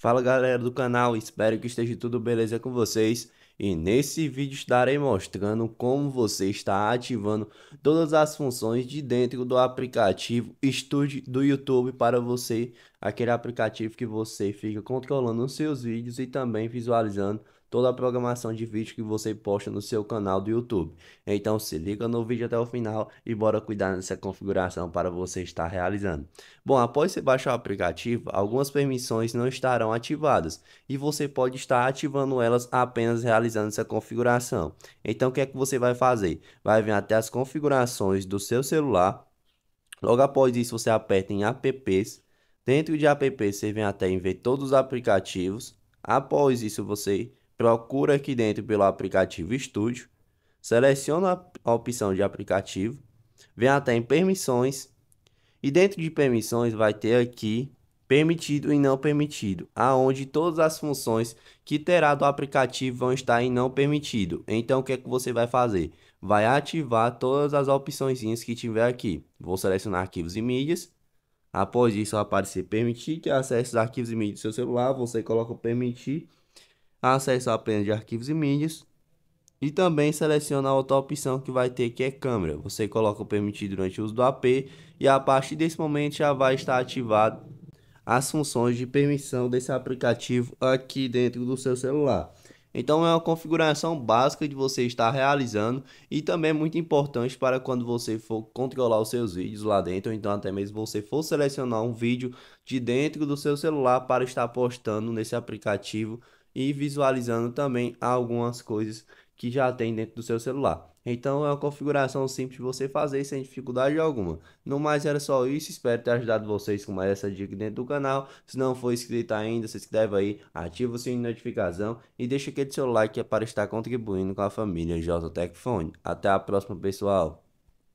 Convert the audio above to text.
Fala galera do canal, espero que esteja tudo beleza com vocês e nesse vídeo estarei mostrando como você está ativando todas as funções de dentro do aplicativo Studio do YouTube para você, aquele aplicativo que você fica controlando os seus vídeos e também visualizando toda a programação de vídeo que você posta no seu canal do YouTube. Então se liga no vídeo até o final e bora cuidar dessa configuração para você estar realizando. Bom, após você baixar o aplicativo, algumas permissões não estarão ativadas e você pode estar ativando elas apenas realizando essa configuração. Então o que é que você vai fazer? Vai vir até as configurações do seu celular. Logo após isso, você aperta em apps. Dentro de app, você vem até em ver todos os aplicativos. Após isso, você procura aqui dentro pelo aplicativo Studio, seleciona a opção de aplicativo, vem até em permissões e dentro de permissões vai ter aqui permitido e não permitido, aonde todas as funções que terá do aplicativo vão estar em não permitido. Então o que é que você vai fazer? Vai ativar todas as opções que tiver aqui. Vou selecionar arquivos e mídias. Após isso vai aparecer permitir que acesse os arquivos e mídias do seu celular, você coloca permitir acesso apenas de arquivos e mídias. E também seleciona a outra opção que vai ter que é câmera. Você coloca o permitido durante o uso do AP e a partir desse momento já vai estar ativado as funções de permissão desse aplicativo aqui dentro do seu celular. Então é uma configuração básica de você estar realizando e também é muito importante para quando você for controlar os seus vídeos lá dentro, ou então até mesmo você for selecionar um vídeo de dentro do seu celular para estar postando nesse aplicativo e visualizando também algumas coisas que já tem dentro do seu celular. Então é uma configuração simples de você fazer sem dificuldade alguma. No mais era só isso, espero ter ajudado vocês com mais essa dica dentro do canal. Se não for inscrito ainda, se inscreve aí, ativa o sininho de notificação e deixa aquele seu like para estar contribuindo com a família JTEC Fone. Até a próxima pessoal!